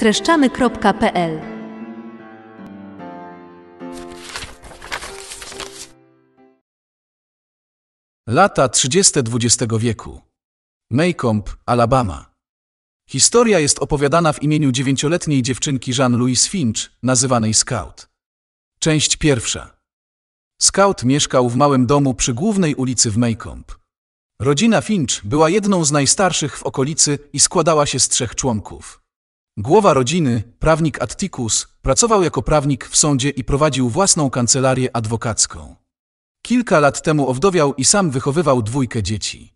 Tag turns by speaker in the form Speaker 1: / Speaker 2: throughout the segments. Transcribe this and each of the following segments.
Speaker 1: streszczamy.pl Lata 30 XX wieku. Maycomb, Alabama. Historia jest opowiadana w imieniu dziewięcioletniej dziewczynki Jean-Louis Finch, nazywanej Scout. Część pierwsza. Scout mieszkał w małym domu przy głównej ulicy w Maycomb. Rodzina Finch była jedną z najstarszych w okolicy i składała się z trzech członków. Głowa rodziny, prawnik Atticus, pracował jako prawnik w sądzie i prowadził własną kancelarię adwokacką. Kilka lat temu owdowiał i sam wychowywał dwójkę dzieci.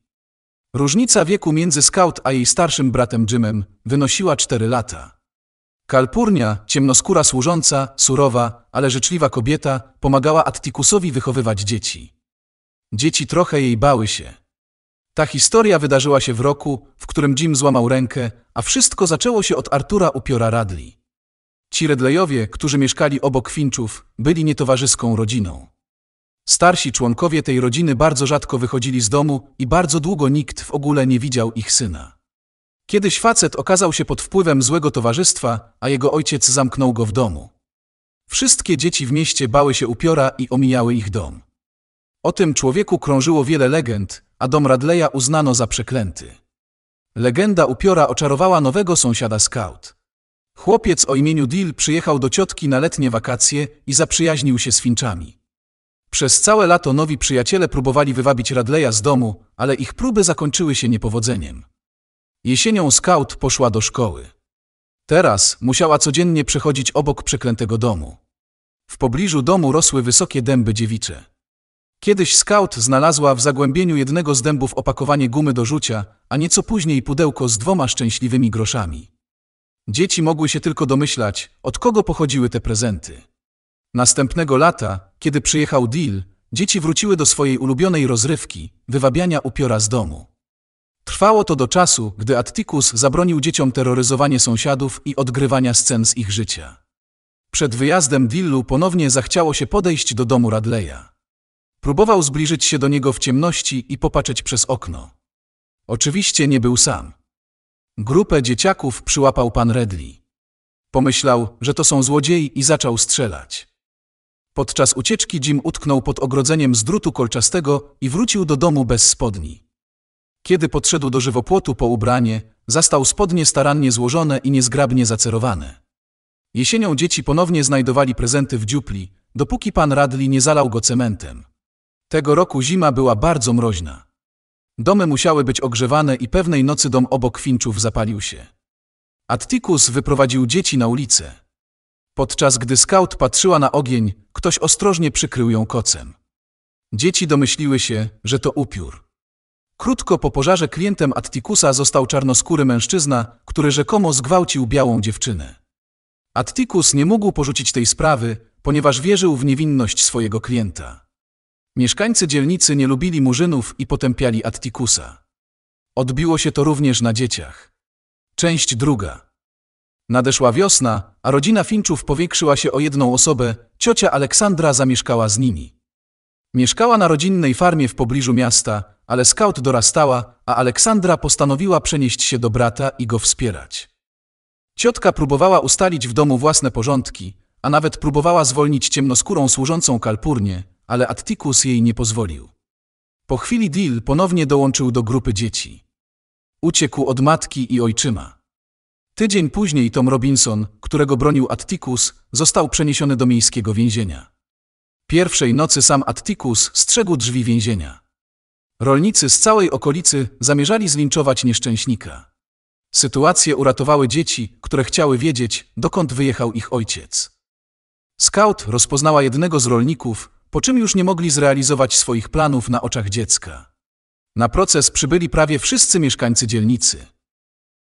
Speaker 1: Różnica wieku między Scout a jej starszym bratem Jimem wynosiła cztery lata. Kalpurnia, ciemnoskóra służąca, surowa, ale życzliwa kobieta, pomagała Atticusowi wychowywać dzieci. Dzieci trochę jej bały się. Ta historia wydarzyła się w roku, w którym Jim złamał rękę, a wszystko zaczęło się od Artura upiora Radli. Ci Redlejowie, którzy mieszkali obok Finczów, byli nietowarzyską rodziną. Starsi członkowie tej rodziny bardzo rzadko wychodzili z domu i bardzo długo nikt w ogóle nie widział ich syna. Kiedyś facet okazał się pod wpływem złego towarzystwa, a jego ojciec zamknął go w domu. Wszystkie dzieci w mieście bały się upiora i omijały ich dom. O tym człowieku krążyło wiele legend, a dom Radleya uznano za przeklęty. Legenda upiora oczarowała nowego sąsiada Scout. Chłopiec o imieniu Dil przyjechał do ciotki na letnie wakacje i zaprzyjaźnił się z Finczami. Przez całe lato nowi przyjaciele próbowali wywabić Radleya z domu, ale ich próby zakończyły się niepowodzeniem. Jesienią Scout poszła do szkoły. Teraz musiała codziennie przechodzić obok przeklętego domu. W pobliżu domu rosły wysokie dęby dziewicze. Kiedyś scout znalazła w zagłębieniu jednego z dębów opakowanie gumy do rzucia, a nieco później pudełko z dwoma szczęśliwymi groszami. Dzieci mogły się tylko domyślać, od kogo pochodziły te prezenty. Następnego lata, kiedy przyjechał Deal, dzieci wróciły do swojej ulubionej rozrywki, wywabiania upiora z domu. Trwało to do czasu, gdy Atticus zabronił dzieciom terroryzowanie sąsiadów i odgrywania scen z ich życia. Przed wyjazdem Dillu ponownie zachciało się podejść do domu Radleya. Próbował zbliżyć się do niego w ciemności i popatrzeć przez okno. Oczywiście nie był sam. Grupę dzieciaków przyłapał pan Redli. Pomyślał, że to są złodziei i zaczął strzelać. Podczas ucieczki Jim utknął pod ogrodzeniem z drutu kolczastego i wrócił do domu bez spodni. Kiedy podszedł do żywopłotu po ubranie, zastał spodnie starannie złożone i niezgrabnie zacerowane. Jesienią dzieci ponownie znajdowali prezenty w dziupli, dopóki pan Radli nie zalał go cementem. Tego roku zima była bardzo mroźna. Domy musiały być ogrzewane i pewnej nocy dom obok Finczów zapalił się. Attikus wyprowadził dzieci na ulicę. Podczas gdy skaut patrzyła na ogień, ktoś ostrożnie przykrył ją kocem. Dzieci domyśliły się, że to upiór. Krótko po pożarze klientem Attikusa został czarnoskóry mężczyzna, który rzekomo zgwałcił białą dziewczynę. Attikus nie mógł porzucić tej sprawy, ponieważ wierzył w niewinność swojego klienta. Mieszkańcy dzielnicy nie lubili murzynów i potępiali Attikusa. Odbiło się to również na dzieciach. Część druga. Nadeszła wiosna, a rodzina Finczów powiększyła się o jedną osobę, ciocia Aleksandra zamieszkała z nimi. Mieszkała na rodzinnej farmie w pobliżu miasta, ale skaut dorastała, a Aleksandra postanowiła przenieść się do brata i go wspierać. Ciotka próbowała ustalić w domu własne porządki, a nawet próbowała zwolnić ciemnoskórą służącą kalpurnie, ale Atticus jej nie pozwolił. Po chwili Dil ponownie dołączył do grupy dzieci. Uciekł od matki i ojczyma. Tydzień później Tom Robinson, którego bronił Atticus, został przeniesiony do miejskiego więzienia. Pierwszej nocy sam Atticus strzegł drzwi więzienia. Rolnicy z całej okolicy zamierzali zlinczować nieszczęśnika. Sytuację uratowały dzieci, które chciały wiedzieć, dokąd wyjechał ich ojciec. Scout rozpoznała jednego z rolników, po czym już nie mogli zrealizować swoich planów na oczach dziecka. Na proces przybyli prawie wszyscy mieszkańcy dzielnicy.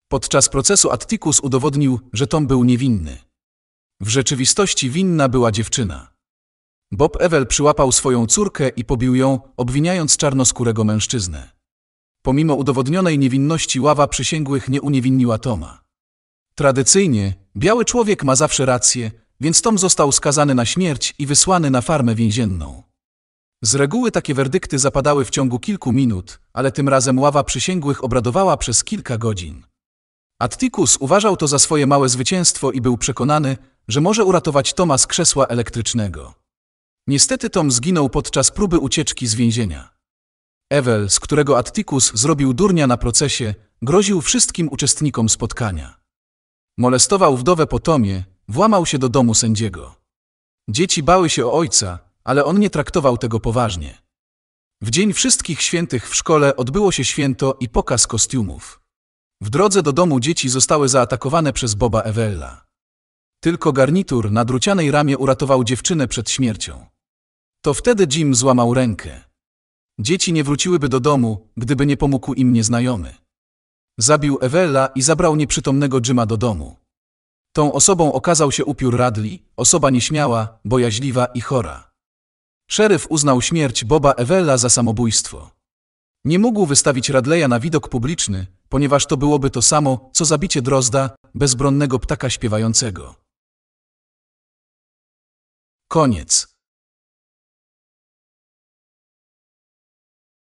Speaker 1: Podczas procesu Atticus udowodnił, że Tom był niewinny. W rzeczywistości winna była dziewczyna. Bob Ewel przyłapał swoją córkę i pobił ją, obwiniając czarnoskórego mężczyznę. Pomimo udowodnionej niewinności ława przysięgłych nie uniewinniła Toma. Tradycyjnie, biały człowiek ma zawsze rację, więc Tom został skazany na śmierć i wysłany na farmę więzienną. Z reguły takie werdykty zapadały w ciągu kilku minut, ale tym razem ława przysięgłych obradowała przez kilka godzin. Atticus uważał to za swoje małe zwycięstwo i był przekonany, że może uratować Toma z krzesła elektrycznego. Niestety Tom zginął podczas próby ucieczki z więzienia. Ewel, z którego Atticus zrobił durnia na procesie, groził wszystkim uczestnikom spotkania. Molestował wdowę po Tomie, Włamał się do domu sędziego. Dzieci bały się o ojca, ale on nie traktował tego poważnie. W Dzień Wszystkich Świętych w szkole odbyło się święto i pokaz kostiumów. W drodze do domu dzieci zostały zaatakowane przez Boba Ewella. Tylko garnitur na drucianej ramie uratował dziewczynę przed śmiercią. To wtedy Jim złamał rękę. Dzieci nie wróciłyby do domu, gdyby nie pomógł im nieznajomy. Zabił Ewella i zabrał nieprzytomnego Jima do domu. Tą osobą okazał się upiór Radli, osoba nieśmiała, bojaźliwa i chora. Szeryf uznał śmierć Boba Ewella za samobójstwo. Nie mógł wystawić Radleya na widok publiczny, ponieważ to byłoby to samo, co zabicie drozda, bezbronnego ptaka śpiewającego. Koniec.